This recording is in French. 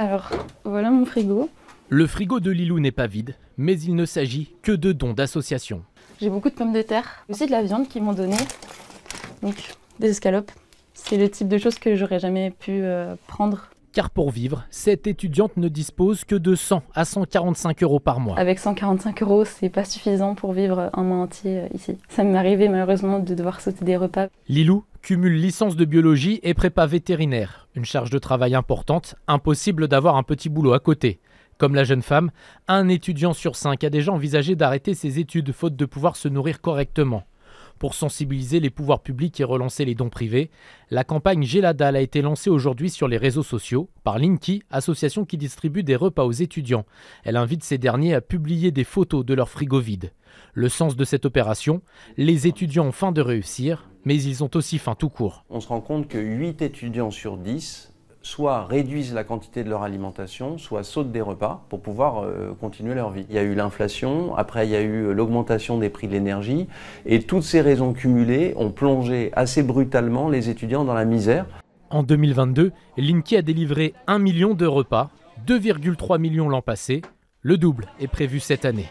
Alors, voilà mon frigo. Le frigo de Lilou n'est pas vide, mais il ne s'agit que de dons d'association. J'ai beaucoup de pommes de terre, aussi de la viande qu'ils m'ont donnée, donc des escalopes. C'est le type de choses que j'aurais jamais pu euh, prendre. Car pour vivre, cette étudiante ne dispose que de 100 à 145 euros par mois. Avec 145 euros, c'est pas suffisant pour vivre un mois entier euh, ici. Ça m'est arrivé malheureusement de devoir sauter des repas. Lilou cumule licence de biologie et prépa vétérinaire, une charge de travail importante, impossible d'avoir un petit boulot à côté. Comme la jeune femme, un étudiant sur cinq a déjà envisagé d'arrêter ses études faute de pouvoir se nourrir correctement. Pour sensibiliser les pouvoirs publics et relancer les dons privés, la campagne Géladal a été lancée aujourd'hui sur les réseaux sociaux par Linky, association qui distribue des repas aux étudiants. Elle invite ces derniers à publier des photos de leur frigo vide. Le sens de cette opération Les étudiants ont faim de réussir, mais ils ont aussi faim tout court. On se rend compte que 8 étudiants sur 10 soit réduisent la quantité de leur alimentation, soit sautent des repas pour pouvoir euh, continuer leur vie. Il y a eu l'inflation, après il y a eu euh, l'augmentation des prix de l'énergie, et toutes ces raisons cumulées ont plongé assez brutalement les étudiants dans la misère. En 2022, l'INKI a délivré 1 million de repas, 2,3 millions l'an passé, le double est prévu cette année.